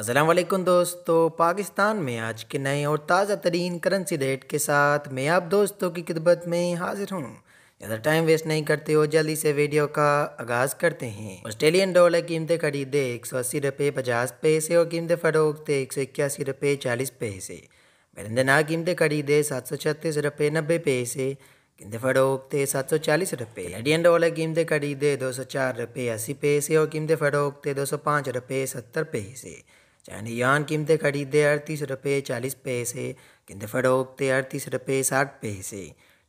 असलकुम दोस्तों पाकिस्तान में आज के नए और ताज़ा तरीन करेंसी रेट के साथ मैं आप दोस्तों की खिदमत में हाजिर हूँ ज़्यादा टाइम वेस्ट नहीं करते हो जल्दी से वीडियो का आगाज़ करते हैं ऑस्ट्रेलियन डॉलर कीमतें खरीदे एक सौ अस्सी रुपये पचास पैसे और कीमतें फरोख्त एक सौ इक्यासी रुपये चालीस पैसे बरंदना कीमतें खरीदे सात सौ छत्तीस रुपये नब्बे पैसे कीमतें फरोख्त सात सौ चालीस रुपये इंडियन डॉलर कीमतें खरीदे दो सौ चार रुपये अस्सी पैसे और कीमतें फरोख्त दो सौ पाँच रुपये सत्तर पैसे यान कीमतें खरीदे अड़तीस रुपये चालीस पैसे किंद फड़ोकते अड़तीस रुपये साठ पैसे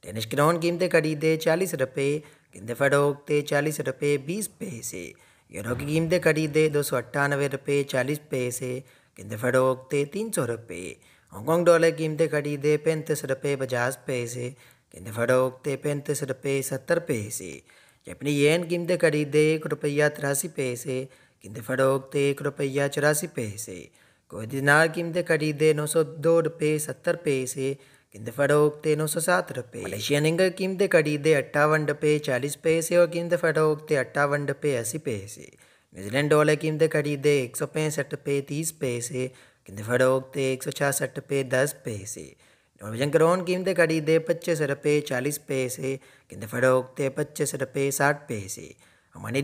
टेनिस ग्राउंड कीमतें खरीदे चालीस रुपये किंद फड़ोकते चालीस रुपये बीस पैसे यूरो की कीमतें खरीदे दो सौ अट्ठानवे रुपये चालीस पैसे किंद फड़ोकते तीन सौ रुपये हांगकॉन्ग डॉलर कीमतें खरीदे पैंतीस रुपये पचास पैसे किंद फड़ोकते पैंतीस रुपये सत्तर पैसे जापानी येन कीमतें खरीदे एक रुपया तिरासी पैसे किंतु फड़ोक्ते एक रुपया चौरासी पैसे कोई दिनार कीमत दे नौ सौ दो रुपये सत्तर पैसे किंतु फड़ोक्ते नौ सौ सात रुपये मलेशियन इंगर कीमत दे अट्ठावन रुपये चालीस पैसे और कीमत फड़ोक्ते अट्ठावन रुपये अस्सी पैसे न्यूजीलैंड डॉलर कीमत दे एक सौ पैंसठ रुपये तीस पैसे किंतु फड़ोक्ते एक सौ छियासठ रुपये दस पैसे नॉर्वेजन क्रोन कीमत दे पच्चीस रुपये चालीस पैसे किंतु फड़ोक्ते पच्चीस रुपये साठ पैसे हमने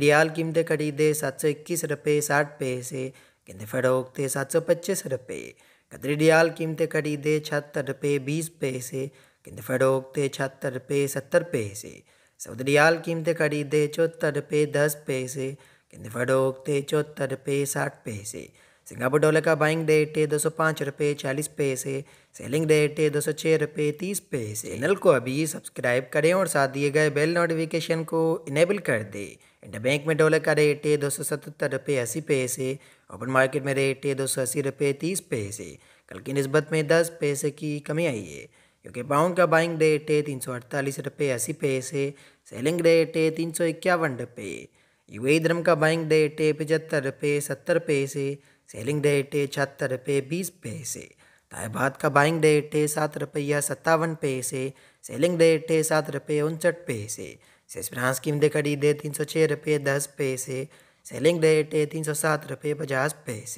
दे कड़ी दे सात सौ इक्कीस रुपये साठ पैसे गेंदे फरोख्ते सात सौ पच्चीस रुपये कदरी दे कड़ी दे छहत्तर रुपये बीस पैसे गेंदे फड़ोकते छहत्तर रुपये सत्तर पैसे सऊद दे कड़ी दे चौहत्तर रुपये दस पैसे गेंदे फरोख्ते चौहत्तर रुपये साठ पैसे सिंगापुर डॉलर का बाइंग डेट है दो सौ पाँच रुपये चालीस पैसे सेलिंग डेट है दो सौ छः रुपये तीस पैसे चैनल को अभी सब्सक्राइब करें और साथ दिए गए बेल नोटिफिकेशन को इनेबल कर दें बैंक में डॉलर का रेट है दो सौ सतहत्तर रुपये अस्सी पैसे ओपन मार्केट में रेट है दो सौ अस्सी रुपये तीस पैसे कल की नस्बत में दस पैसे की कमी आई है क्योंकि पाउंड का बाइंग डेट है तीन सौ अड़तालीस रुपये अस्सी पैसे सेलिंग डेट है तीन सौ इक्यावन रुपये यू धर्म का बाइंग डेट है पचहत्तर रुपये सत्तर पैसे सेलिंग डेट है छहत्तर रुपये बीस पैसे ताइबाद का बाइंग डेट है सात रुपया सत्तावन पैसे सेलिंग डेट है सात रुपये उनसठ पैसे सेस ब्रांस कीमतें खरीदे तीन सौ छः रुपये दस पैसे सेलिंग डेट है तीन सौ सात रुपये पचास पैसे